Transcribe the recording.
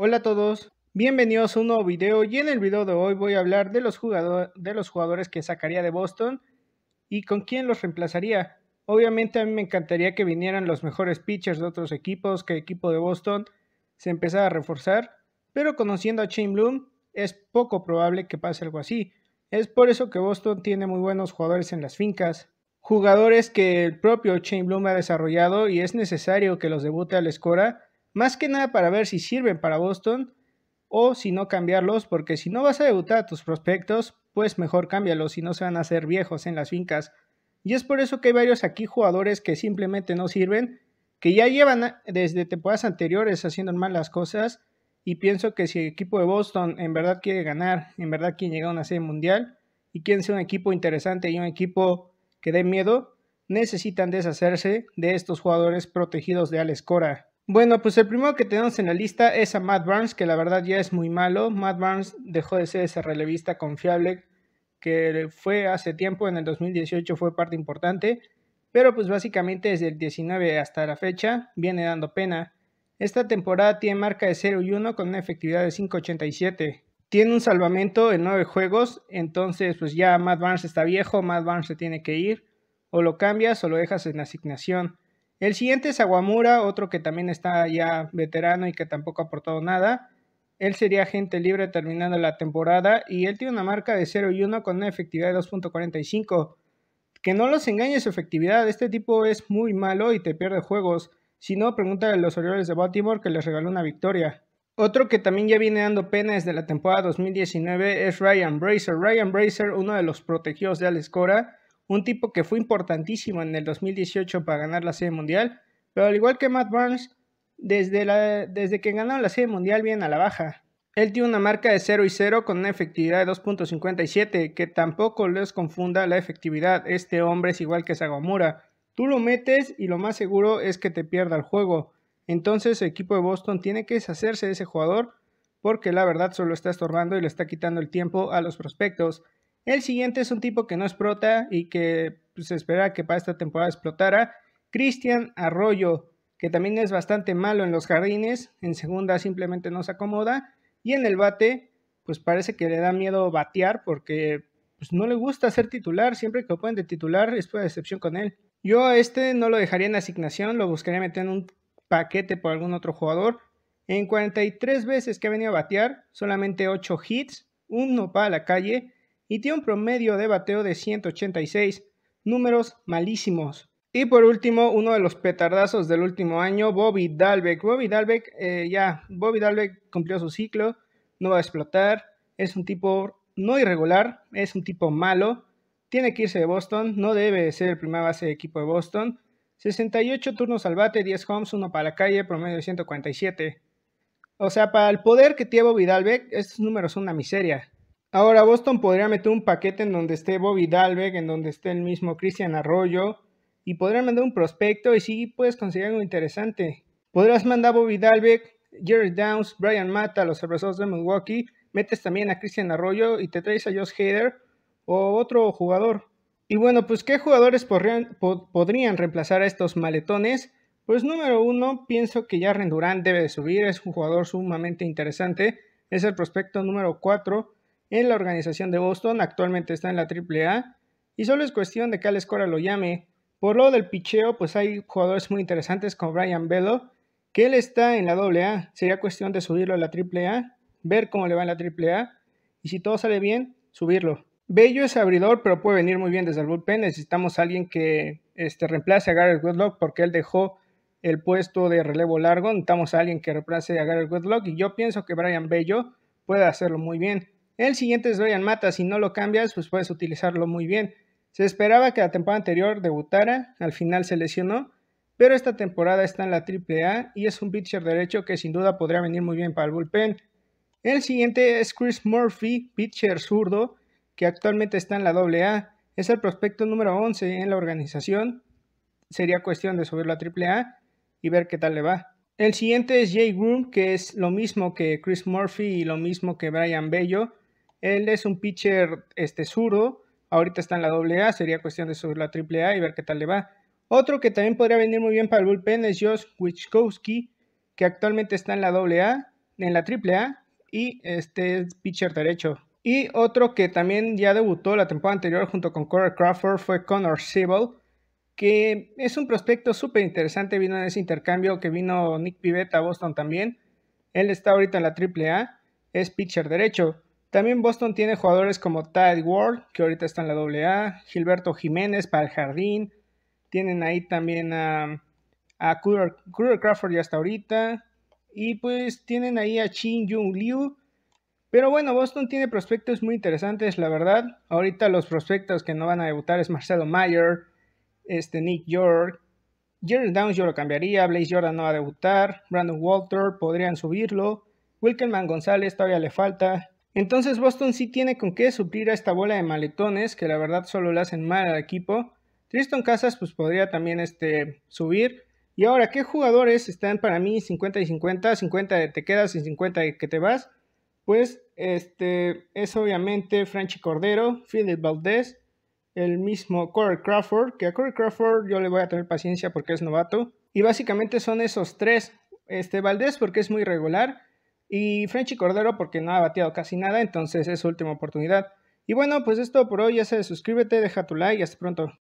Hola a todos, bienvenidos a un nuevo video y en el video de hoy voy a hablar de los, de los jugadores que sacaría de Boston y con quién los reemplazaría. Obviamente a mí me encantaría que vinieran los mejores pitchers de otros equipos, que el equipo de Boston se empezara a reforzar, pero conociendo a Shane Bloom es poco probable que pase algo así. Es por eso que Boston tiene muy buenos jugadores en las fincas, jugadores que el propio Shane Bloom ha desarrollado y es necesario que los debute al Escora más que nada para ver si sirven para Boston o si no cambiarlos, porque si no vas a debutar a tus prospectos, pues mejor cámbialos si no se van a hacer viejos en las fincas. Y es por eso que hay varios aquí jugadores que simplemente no sirven, que ya llevan desde temporadas anteriores haciendo mal las cosas. Y pienso que si el equipo de Boston en verdad quiere ganar, en verdad quiere llegar a una serie mundial y quiere ser un equipo interesante y un equipo que dé miedo, necesitan deshacerse de estos jugadores protegidos de Alex Cora. Bueno, pues el primero que tenemos en la lista es a Matt Barnes, que la verdad ya es muy malo. Matt Barnes dejó de ser ese relevista confiable que fue hace tiempo, en el 2018 fue parte importante, pero pues básicamente desde el 19 hasta la fecha viene dando pena. Esta temporada tiene marca de 0 y 1 con una efectividad de 5.87. Tiene un salvamento en 9 juegos, entonces pues ya Matt Barnes está viejo, Matt Barnes se tiene que ir, o lo cambias o lo dejas en asignación. El siguiente es Aguamura, otro que también está ya veterano y que tampoco ha aportado nada. Él sería agente libre terminando la temporada y él tiene una marca de 0 y 1 con una efectividad de 2.45. Que no los engañe su efectividad, este tipo es muy malo y te pierde juegos. Si no, pregunta a los Orioles de Baltimore que les regaló una victoria. Otro que también ya viene dando penes de la temporada 2019 es Ryan Bracer. Ryan Bracer, uno de los protegidos de Alex Cora, un tipo que fue importantísimo en el 2018 para ganar la Serie Mundial, pero al igual que Matt Barnes, desde, la, desde que ganó la Serie Mundial viene a la baja. Él tiene una marca de 0 y 0 con una efectividad de 2.57, que tampoco les confunda la efectividad. Este hombre es igual que Sagamura. Tú lo metes y lo más seguro es que te pierda el juego. Entonces el equipo de Boston tiene que deshacerse de ese jugador porque la verdad solo está estorbando y le está quitando el tiempo a los prospectos. El siguiente es un tipo que no explota y que pues, se espera que para esta temporada explotara. Cristian Arroyo, que también es bastante malo en los jardines. En segunda simplemente no se acomoda. Y en el bate, pues parece que le da miedo batear porque pues, no le gusta ser titular. Siempre que lo pueden de titular es una excepción con él. Yo a este no lo dejaría en asignación, lo buscaría meter en un paquete por algún otro jugador. En 43 veces que ha venido a batear, solamente 8 hits, uno para la calle y tiene un promedio de bateo de 186, números malísimos. Y por último, uno de los petardazos del último año, Bobby Dalbeck. Bobby Dalbeck, eh, ya, Bobby Dalbeck cumplió su ciclo, no va a explotar, es un tipo no irregular, es un tipo malo, tiene que irse de Boston, no debe ser el primer base de equipo de Boston. 68 turnos al bate, 10 homes, 1 para la calle, promedio de 147. O sea, para el poder que tiene Bobby Dalbeck, estos números son una miseria. Ahora Boston podría meter un paquete en donde esté Bobby Dalbeck, en donde esté el mismo Christian Arroyo, y podrían mandar un prospecto y si puedes conseguir algo interesante. Podrás mandar a Bobby Dalbeck, Jerry Downs, Brian Mata, los cerveceros de Milwaukee, metes también a Christian Arroyo y te traes a Josh Hader o otro jugador. Y bueno, pues ¿qué jugadores podrían, reemplazar a estos maletones? Pues número uno, pienso que ya Rendurán debe de subir, es un jugador sumamente interesante, es el prospecto número 4 en la organización de Boston, actualmente está en la AAA y solo es cuestión de que Alex lo llame. Por lo del picheo, pues hay jugadores muy interesantes como Brian Bello, que él está en la AA, sería cuestión de subirlo a la AAA, ver cómo le va en la AAA y si todo sale bien, subirlo. Bello es abridor, pero puede venir muy bien desde el bullpen. Necesitamos a alguien que este, reemplace a Garrett Woodlock porque él dejó el puesto de relevo largo. Necesitamos a alguien que reemplace a Garrett Woodlock y yo pienso que Brian Bello puede hacerlo muy bien. El siguiente es Brian Mata, si no lo cambias, pues puedes utilizarlo muy bien. Se esperaba que la temporada anterior debutara, al final se lesionó, pero esta temporada está en la AAA y es un pitcher derecho que sin duda podría venir muy bien para el bullpen. El siguiente es Chris Murphy, pitcher zurdo, que actualmente está en la AA. Es el prospecto número 11 en la organización. Sería cuestión de subirlo a AAA y ver qué tal le va. El siguiente es Jay Groom, que es lo mismo que Chris Murphy y lo mismo que Brian Bello. Él es un pitcher este, zurdo, ahorita está en la AA, sería cuestión de subir la AAA y ver qué tal le va. Otro que también podría venir muy bien para el bullpen es Josh Wichkowski, que actualmente está en la AA, en la AAA, y este es pitcher derecho. Y otro que también ya debutó la temporada anterior junto con Corey Crawford fue Connor Siebel, que es un prospecto súper interesante, vino en ese intercambio que vino Nick Pivetta a Boston también. Él está ahorita en la AAA, es pitcher derecho. También Boston tiene jugadores como Tide Ward, que ahorita está en la AA, Gilberto Jiménez para el jardín. Tienen ahí también a, a Crawford ya hasta ahorita. Y pues tienen ahí a Chin Jung Liu. Pero bueno, Boston tiene prospectos muy interesantes, la verdad. Ahorita los prospectos que no van a debutar es Marcelo Mayer, este Nick York, Jared Downs yo lo cambiaría, Blaze Jordan no va a debutar, Brandon Walter podrían subirlo, Wilkenman González todavía le falta, entonces Boston sí tiene con qué suplir a esta bola de maletones que la verdad solo le hacen mal al equipo. Tristan Casas pues podría también este, subir. Y ahora, ¿qué jugadores están para mí 50 y 50? 50 de te quedas y 50 de que te vas. Pues este es obviamente Franchi Cordero, Philip Valdez, el mismo Corey Crawford, que a Corey Crawford yo le voy a tener paciencia porque es novato. Y básicamente son esos tres. Este Valdez porque es muy regular. Y Frenchy Cordero porque no ha bateado casi nada, entonces es su última oportunidad. Y bueno, pues esto por hoy, ya se suscríbete, deja tu like y hasta pronto.